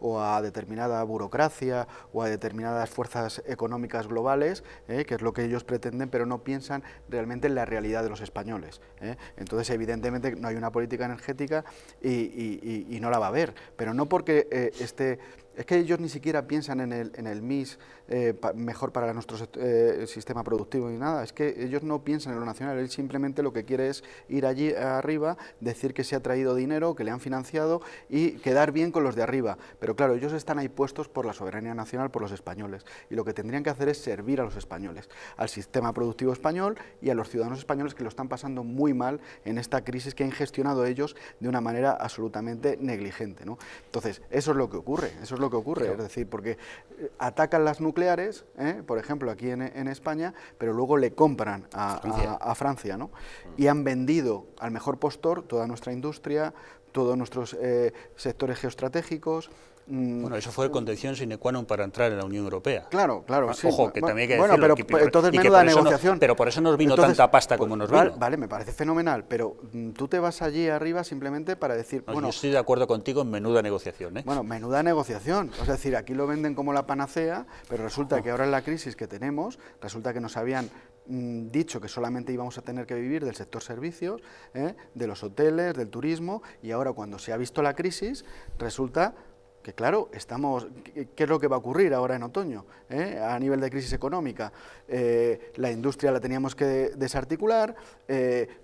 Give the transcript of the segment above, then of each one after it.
o a determinada burocracia o a determinadas fuerzas económicas globales, ¿eh? que es lo que ellos pretenden, pero no piensan realmente en la realidad de los españoles. ¿eh? Entonces, evidentemente, no hay una política energética y, no la va a haber, pero no porque este es que ellos ni siquiera piensan en el, en MIS eh, mejor para nuestro eh, sistema productivo ni nada. Es que ellos no piensan en lo nacional. Él simplemente lo que quiere es ir allí arriba, decir que se ha traído dinero, que le han financiado y quedar bien con los de arriba. Pero claro, ellos están ahí puestos por la soberanía nacional, por los españoles. Y lo que tendrían que hacer es servir a los españoles, al sistema productivo español y a los ciudadanos españoles que lo están pasando muy mal en esta crisis que han gestionado ellos de una manera absolutamente negligente. Entonces, eso es lo que ocurre. Eso es lo que ocurre, es decir, porque eh, atacan las nucleares, ¿eh? por ejemplo, aquí en, España, pero luego le compran a Francia, a Francia ¿no? Y han vendido al mejor postor toda nuestra industria, todos nuestros eh, sectores geoestratégicos. Mm, bueno, eso fue condición sine qua non para entrar en la Unión Europea. Claro, claro. Ah, ojo, que también hay que bueno, pero entonces menuda negociación. pero por eso nos vino tanta pasta como nos vino. Vale, me parece fenomenal, pero mm, tú te vas allí arriba simplemente para decir... bueno, yo estoy de acuerdo contigo en menuda negociación. ¿eh? Bueno, menuda negociación. Es decir, aquí lo venden como la panacea, pero resulta que ahora en la crisis que tenemos, resulta que nos habían Mm, dicho que solamente íbamos a tener que vivir del sector servicios, ¿eh? de los hoteles, del turismo, y ahora cuando se ha visto la crisis, resulta que claro, estamos, ¿qué es lo que va a ocurrir ahora en otoño? ¿eh? A nivel de crisis económica, eh, la industria la teníamos que desarticular,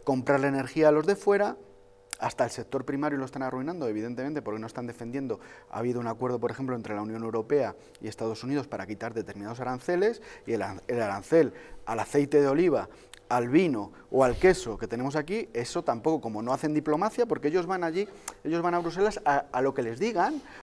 comprar la energía a los de fuera, hasta el sector primario lo están arruinando, evidentemente, porque no están defendiendo. Ha habido un acuerdo, por ejemplo, entre la Unión Europea y Estados Unidos para quitar determinados aranceles y el, arancel al aceite de oliva al vino o al queso que tenemos aquí, eso tampoco, como no hacen diplomacia, porque ellos van allí, ellos van a Bruselas a lo que les digan,